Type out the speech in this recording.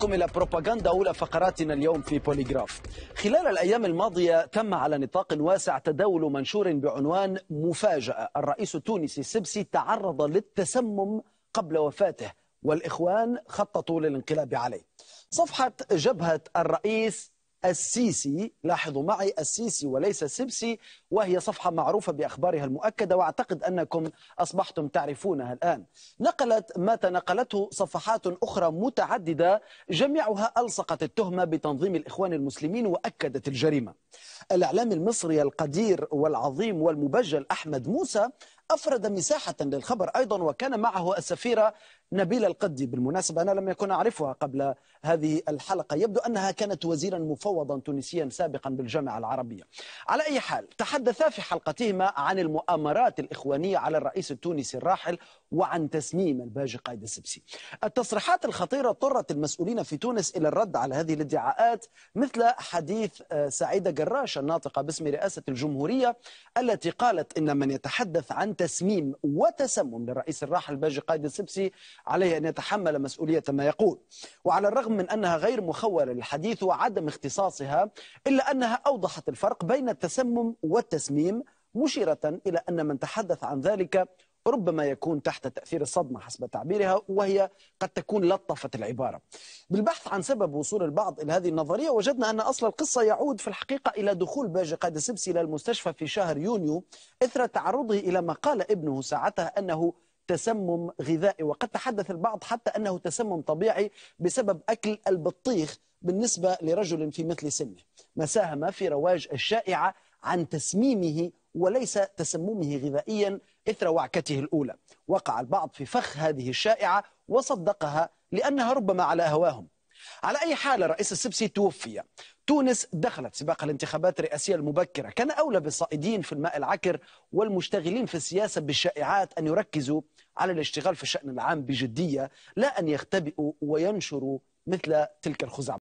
بكم إلى بروباغندا أولى فقراتنا اليوم في بوليغراف خلال الأيام الماضية تم على نطاق واسع تداول منشور بعنوان مفاجأة الرئيس التونسي السبسي تعرض للتسمم قبل وفاته والإخوان خططوا للانقلاب عليه صفحة جبهة الرئيس السيسي لاحظوا معي السيسي وليس السبسي وهي صفحة معروفة بأخبارها المؤكدة وأعتقد أنكم أصبحتم تعرفونها الآن نقلت ما تنقلته صفحات أخرى متعددة جميعها ألصقت التهمة بتنظيم الإخوان المسلمين وأكدت الجريمة الإعلام المصري القدير والعظيم والمبجل أحمد موسى أفرد مساحة للخبر أيضا وكان معه السفيرة نبيلة القدي بالمناسبة أنا لم يكن أعرفها قبل هذه الحلقة يبدو أنها كانت وزيرا مفوضا تونسيا سابقا بالجامعة العربية على أي حال تحدث تحدثا في حلقتهما عن المؤامرات الإخوانية على الرئيس التونسي الراحل وعن تسميم الباجي قايد السبسي التصريحات الخطيرة اضطرت المسؤولين في تونس إلى الرد على هذه الادعاءات مثل حديث آه، سعيدة جراش الناطقة باسم رئاسة الجمهورية التي قالت إن من يتحدث عن تسميم وتسمم للرئيس الراحل باجي قايد السبسي عليه أن يتحمل مسؤولية ما يقول وعلى الرغم من أنها غير مخولة للحديث وعدم اختصاصها إلا أنها أوضحت الفرق بين التسمم والتسمم التسميم مشيرة إلى أن من تحدث عن ذلك ربما يكون تحت تأثير الصدمة حسب تعبيرها وهي قد تكون لطفت العبارة بالبحث عن سبب وصول البعض إلى هذه النظرية وجدنا أن أصل القصة يعود في الحقيقة إلى دخول باجي قائد السبسي إلى المستشفى في شهر يونيو إثر تعرضه إلى ما قال ابنه ساعتها أنه تسمم غذائي وقد تحدث البعض حتى أنه تسمم طبيعي بسبب أكل البطيخ بالنسبة لرجل في مثل سنه ما ساهم في رواج الشائعة عن تسميمه وليس تسممه غذائيا إثر وعكته الأولى وقع البعض في فخ هذه الشائعة وصدقها لأنها ربما على هواهم على أي حال الرئيس السبسي توفي تونس دخلت سباق الانتخابات الرئاسية المبكرة كان أولى بالصائدين في الماء العكر والمشتغلين في السياسة بالشائعات أن يركزوا على الاشتغال في الشأن العام بجدية لا أن يختبئوا وينشروا مثل تلك الخزعبلات